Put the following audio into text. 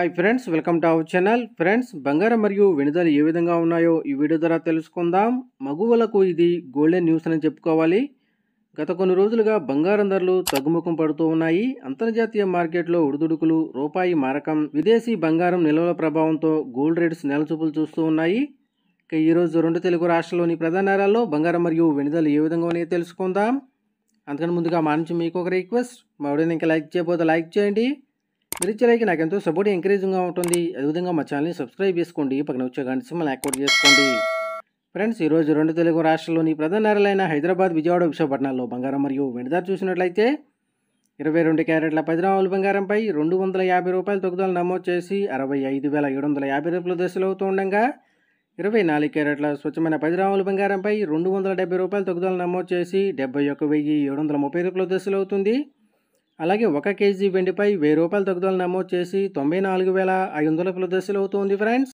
hi friends welcome to our channel friends బంగారం మరియు వెనుదలు ఏ విధంగా ఉన్నాయో ఈ వీడియో ద్వారా తెలుసుకుందాం మగువలకు ఇది గోల్డెన్ న్యూస్ అని చెప్పుకోవాలి గత కొన్ని రోజులుగా బంగారం ధరలు తగ్గుముఖం పడుతూ ఉన్నాయి అంతర్జాతీయ మార్కెట్లో ఉడుదుడుకులు రూపాయి మారకం విదేశీ బంగారం నిల్వల ప్రభావంతో గోల్డ్ రేట్స్ నెలచూపులు చూస్తూ ఉన్నాయి ఇక ఈరోజు రెండు తెలుగు రాష్ట్రాల్లోని ప్రధాన నగరాల్లో బంగారం మరియు వెనుదలు ఏ విధంగా ఉన్నాయో తెలుసుకుందాం అందుకని ముందుగా మా నుంచి మీకు ఒక రిక్వెస్ట్ మా ఎవరైనా ఇంకా లైక్ చేయబోతే లైక్ చేయండి మీరు లైక్ నాకు ఎంతో సపోర్ట్ ఎంకరేజింగ్గా ఉంటుంది అదేవిధంగా మా ఛానల్ని సబ్స్క్రైబ్ చేసుకోండి పక్కన వచ్చే గంట సిమ్మల్ని యాక్టివేట్ చేసుకోండి ఫ్రెండ్స్ ఈరోజు రెండు తెలుగు రాష్ట్రంలోని ప్రధాన నగరాలైన హైదరాబాద్ విజయవాడ విశాఖపట్నాల్లో బంగారం మరియు వెండిదారు చూసినట్లయితే ఇరవై రెండు క్యారెట్ల పది బంగారంపై రెండు వందల యాభై రూపాయల తొగ్గుదలు నమోదు చేసి అరవై ఐదు వేల ఏడు వందల యాభై రూపాయల దశలు అవుతూ ఉండగా ఇరవై నాలుగు క్యారెట్ల స్వచ్ఛమైన పది బంగారంపై రెండు వందల డెబ్బై రూపాయల తొగ్గుదలు నమోదు చేసి డెబ్బై ఒక వెయ్యి ఏడు వందల ముప్పై రూపాయల దశలు అవుతుంది అలాగే ఒక కేజీ వెండిపై వెయ్యి రూపాయల తగ్గుదల నమోదు చేసి తొంభై నాలుగు వేల ఐదు వందల రూపాయల దశలు అవుతోంది ఫ్రెండ్స్